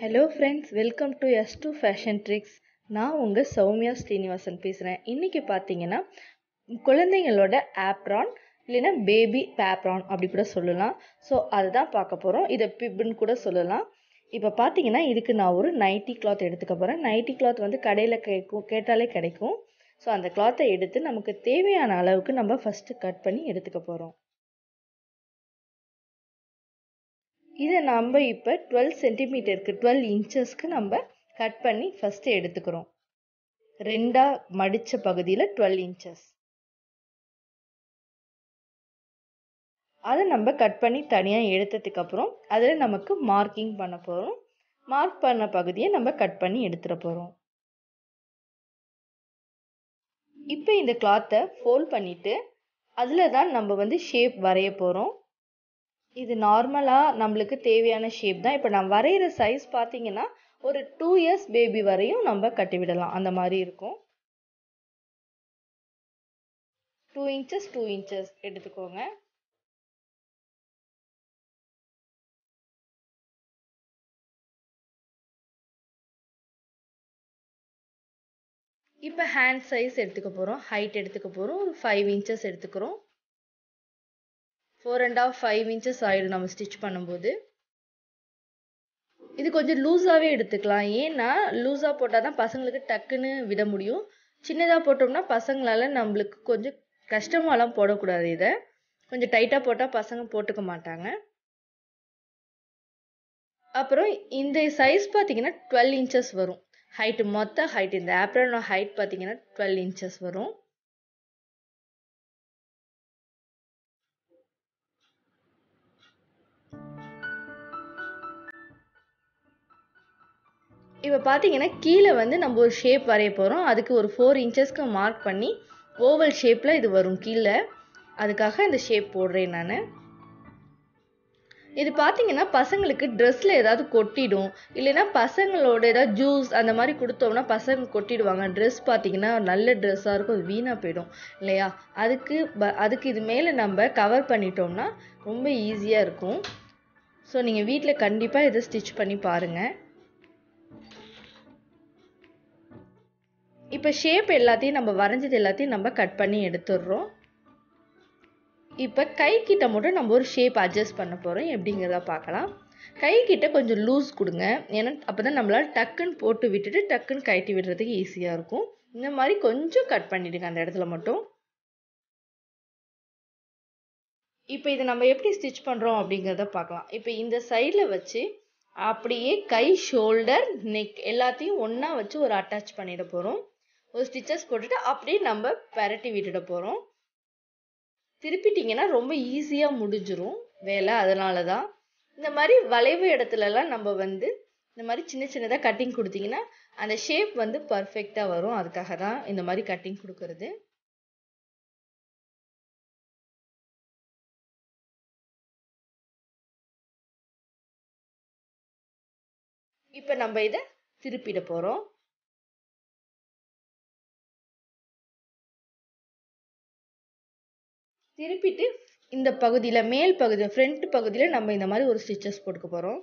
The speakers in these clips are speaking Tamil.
hello friends welcome to S two fashion tricks நான் உங்கள் சௌமியா ஸ்ரீனிவாசன் பேசுகிறேன் இன்றைக்கி பார்த்தீங்கன்னா குழந்தைங்களோட ஆப்ரான் இல்லைன்னா பேபி பேப்ரான் அப்படி கூட சொல்லலாம் ஸோ அதுதான் பார்க்க போகிறோம் இதை பிப்னு கூட சொல்லலாம் இப்போ பார்த்தீங்கன்னா இதுக்கு நான் ஒரு நைட்டி கிளாத் எடுத்துக்க போகிறேன் நைட்டி கிளாத் வந்து கடையில் கேட்கும் கேட்டாலே கிடைக்கும் ஸோ அந்த கிளாத்தை எடுத்து நமக்கு தேவையான அளவுக்கு நம்ம ஃபஸ்ட்டு கட் பண்ணி எடுத்துக்க போகிறோம் இதை நம்ம இப்போ டுவெல் சென்டிமீட்டருக்கு டுவெல் இன்ச்சஸ்க்கு நம்ம கட் பண்ணி ஃபஸ்ட்டு எடுத்துக்கிறோம் ரெண்டாக மடித்த பகுதியில் டுவெல் இன்ச்சஸ் அதை நம்ம கட் பண்ணி தனியாக எடுத்ததுக்கப்புறம் அதில் நமக்கு மார்க்கிங் பண்ண போகிறோம் மார்க் பண்ண பகுதியை நம்ம கட் பண்ணி எடுத்துட போகிறோம் இப்போ இந்த கிளாத்தை ஃபோல்ட் பண்ணிவிட்டு அதில் தான் நம்ம வந்து ஷேப் வரைய போகிறோம் இது நார்மலாக நம்மளுக்கு தேவையான ஷேப் தான் இப்போ நான் வரைகிற சைஸ் பார்த்தீங்கன்னா ஒரு டூ இயர்ஸ் பேபி வரையும் நம்ம கட்டிவிடலாம் அந்த மாதிரி இருக்கும் டூ இன்ச்சஸ் டூ இன்ச்சஸ் எடுத்துக்கோங்க இப்போ ஹேண்ட் சைஸ் எடுத்துக்க போகிறோம் ஹைட் எடுத்துக்க போகிறோம் ஒரு ஃபைவ் இன்ச்சஸ் எடுத்துக்கிறோம் four and half five inches ஆகிடும் நம்ம ஸ்டிச் பண்ணும்போது இது கொஞ்சம் லூஸாகவே எடுத்துக்கலாம் ஏன்னா லூஸாக போட்டால் தான் பசங்களுக்கு டக்குன்னு விட முடியும் சின்னதாக போட்டோம்னா பசங்களால் நம்மளுக்கு கொஞ்சம் கஷ்டமாலாம் போடக்கூடாது இதை கொஞ்சம் டைட்டாக போட்டால் பசங்க போட்டுக்க மாட்டாங்க அப்புறம் இந்த சைஸ் பார்த்தீங்கன்னா டுவெல் இன்ச்சஸ் வரும் ஹைட்டு மொத்த ஹைட் இந்த ஆப்ரனோட ஹைட் பார்த்தீங்கன்னா டுவெல் இன்ச்சஸ் வரும் இப்போ பார்த்தீங்கன்னா கீழே வந்து நம்ம ஒரு ஷேப் வரைய போகிறோம் அதுக்கு ஒரு ஃபோர் இன்ச்சஸ்க்கு மார்க் பண்ணி ஓவல் ஷேப்பில் இது வரும் கீழே அதுக்காக இந்த ஷேப் போடுறேன் நான் இது பார்த்தீங்கன்னா பசங்களுக்கு ட்ரெஸ்ஸில் ஏதாவது கொட்டிடும் இல்லைன்னா பசங்களோட ஏதாவது ஜூஸ் அந்த மாதிரி கொடுத்தோம்னா பசங்க கொட்டிடுவாங்க ட்ரெஸ் பார்த்தீங்கன்னா நல்ல ட்ரெஸ்ஸாக இருக்கும் அது வீணாக போயிடும் இல்லையா அதுக்கு ப அதுக்கு இது மேலே நம்ம கவர் பண்ணிட்டோம்னா ரொம்ப ஈஸியாக இருக்கும் ஸோ நீங்கள் வீட்டில் கண்டிப்பாக இதை ஸ்டிச் பண்ணி பாருங்கள் இப்போ ஷேப் எல்லாத்தையும் நம்ம வரைஞ்சது எல்லாத்தையும் நம்ம கட் பண்ணி எடுத்துடுறோம் இப்போ கைக்கிட்ட மட்டும் நம்ம ஒரு ஷேப் அட்ஜஸ்ட் பண்ண போகிறோம் எப்படிங்கிறத பார்க்கலாம் கிட்ட கொஞ்சம் லூஸ் கொடுங்க ஏன்னா அப்போ தான் நம்மளால் டக்குன்னு போட்டு விட்டுட்டு டக்குன்னு கட்டி விடுறதுக்கு ஈஸியாக இருக்கும் இந்த மாதிரி கொஞ்சம் கட் பண்ணிவிடுங்க அந்த இடத்துல மட்டும் இப்போ இதை நம்ம எப்படி ஸ்டிச் பண்ணுறோம் அப்படிங்கிறத பார்க்கலாம் இப்போ இந்த சைடில் வச்சு அப்படியே கை ஷோல்டர் நெக் எல்லாத்தையும் ஒன்றா வச்சு ஒரு அட்டாச் பண்ணிட போகிறோம் ஒரு ஸ்டிச்சஸ் போட்டுட்டு அப்படியே நம்ம பரட்டி விட்டுட போகிறோம் திருப்பிட்டிங்கன்னா ரொம்ப ஈஸியாக முடிஞ்சிரும் வேலை அதனால தான் இந்த மாதிரி வளைவு இடத்துலலாம் நம்ம வந்து இந்த மாதிரி சின்ன சின்னதாக கட்டிங் கொடுத்தீங்கன்னா அந்த ஷேப் வந்து பர்ஃபெக்டாக வரும் அதுக்காக தான் இந்த மாதிரி கட்டிங் கொடுக்கறது இப்போ நம்ம இதை திருப்பிட போகிறோம் திருப்பிட்டு இந்த பகுதியில் மேல் பகுதியில் ஃப்ரண்ட் பகுதியில் நம்ம இந்த மாதிரி ஒரு ஸ்டிச்சஸ் போட்டுக்க போகிறோம்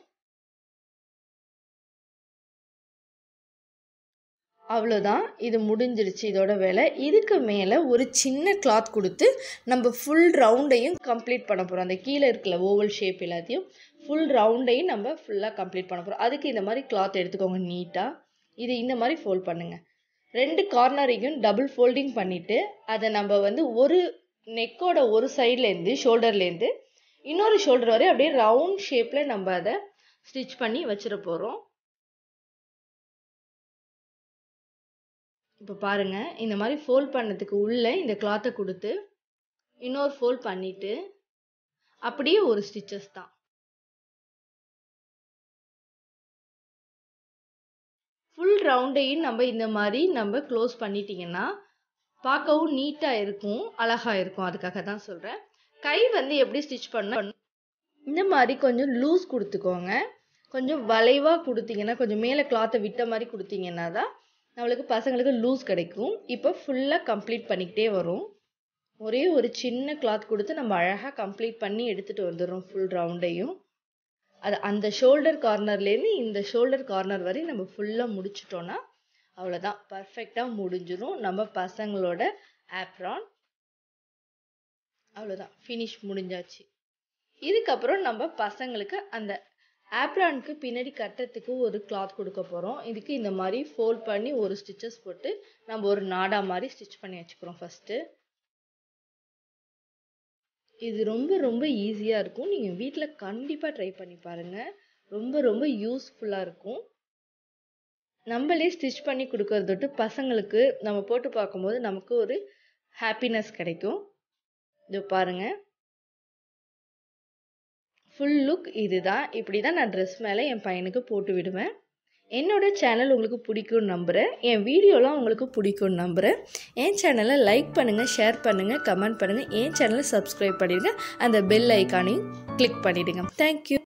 அவ்வளோதான் இது முடிஞ்சிருச்சு இதோட வேலை இதுக்கு மேலே ஒரு சின்ன கிளாத் கொடுத்து நம்ம ஃபுல் ரவுண்டையும் கம்ப்ளீட் பண்ண போகிறோம் அந்த கீழே இருக்கிற ஓவல் ஷேப் எல்லாத்தையும் ஃபுல் ரவுண்டையும் நம்ம ஃபுல்லாக கம்ப்ளீட் பண்ண போகிறோம் அதுக்கு இந்த மாதிரி கிளாத் எடுத்துக்கோங்க நீட்டாக இது இந்த மாதிரி ஃபோல்ட் பண்ணுங்கள் ரெண்டு கார்னரையும் டபுள் ஃபோல்டிங் பண்ணிவிட்டு அதை நம்ம வந்து ஒரு நெக்கோட ஒரு சைட்லேருந்து ஷோல்டர்லேருந்து இன்னொரு ஷோல்டர் வரையும் அப்படியே ரவுண்ட் ஷேப்பில் நம்ம அதை ஸ்டிச் பண்ணி வச்சிட போகிறோம் இப்போ பாருங்கள் இந்த மாதிரி ஃபோல்ட் பண்ணதுக்கு உள்ளே இந்த கிளாத்தை கொடுத்து இன்னொரு ஃபோல்ட் பண்ணிவிட்டு அப்படியே ஒரு ஸ்டிச்சஸ் தான் ஃபுல் ரவுண்டையும் நம்ம இந்த மாதிரி நம்ம க்ளோஸ் பண்ணிட்டிங்கன்னா பார்க்கவும் நீட்டாக இருக்கும் அழகாக இருக்கும் அதுக்காக தான் சொல்கிறேன் கை வந்து எப்படி ஸ்டிச் பண்ண இந்த மாதிரி கொஞ்சம் லூஸ் கொடுத்துக்கோங்க கொஞ்சம் வளைவாக கொடுத்தீங்கன்னா கொஞ்சம் மேலே கிளாத்தை விட்ட மாதிரி கொடுத்தீங்கன்னா தான் நம்மளுக்கு பசங்களுக்கு லூஸ் கிடைக்கும் இப்போ ஃபுல்லாக கம்ப்ளீட் பண்ணிக்கிட்டே வரும் ஒரே ஒரு சின்ன கிளாத் கொடுத்து நம்ம அழகாக கம்ப்ளீட் பண்ணி எடுத்துகிட்டு வந்துடுறோம் ஃபுல் ரவுண்டையும் அது அந்த ஷோல்டர் கார்னர்லேருந்து இந்த ஷோல்டர் கார்னர் வரையும் நம்ம ஃபுல்லாக முடிச்சிட்டோன்னா அவ்வளோதான் பர்ஃபெக்டாக முடிஞ்சிடும் நம்ம பசங்களோட ஆப்ரான் அவ்வளோதான் ஃபினிஷ் முடிஞ்சாச்சு இதுக்கப்புறம் நம்ம பசங்களுக்கு அந்த ஆப்ரானுக்கு பின்னாடி கட்டுறதுக்கு ஒரு கிளாத் கொடுக்க போகிறோம் இதுக்கு இந்த மாதிரி ஃபோல்ட் பண்ணி ஒரு ஸ்டிச்சஸ் போட்டு நம்ம ஒரு நாடா மாதிரி ஸ்டிச் பண்ணி வச்சுக்கிறோம் ஃபஸ்ட்டு இது ரொம்ப ரொம்ப ஈஸியாக இருக்கும் நீங்கள் வீட்டில் கண்டிப்பாக ட்ரை பண்ணி பாருங்கள் ரொம்ப ரொம்ப யூஸ்ஃபுல்லாக இருக்கும் நம்மளே ஸ்டிச் பண்ணி கொடுக்கறது தொட்டு பசங்களுக்கு நம்ம போட்டு பார்க்கும்போது நமக்கு ஒரு ஹாப்பினஸ் கிடைக்கும் இதோ பாருங்கள் ஃபுல் லுக் இது தான் இப்படி தான் நான் ட்ரெஸ் மேலே என் பையனுக்கு போட்டு விடுவேன் என்னோட சேனல் உங்களுக்கு பிடிக்கும்னு நம்புகிறேன் என் வீடியோலாம் உங்களுக்கு பிடிக்கும்னு நம்புகிறேன் என் சேனலை லைக் பண்ணுங்கள் ஷேர் பண்ணுங்கள் கமெண்ட் பண்ணுங்கள் என் சேனலை சப்ஸ்கிரைப் பண்ணிடுங்க அந்த பெல் ஐக்கானையும் கிளிக் பண்ணிவிடுங்க தேங்க்யூ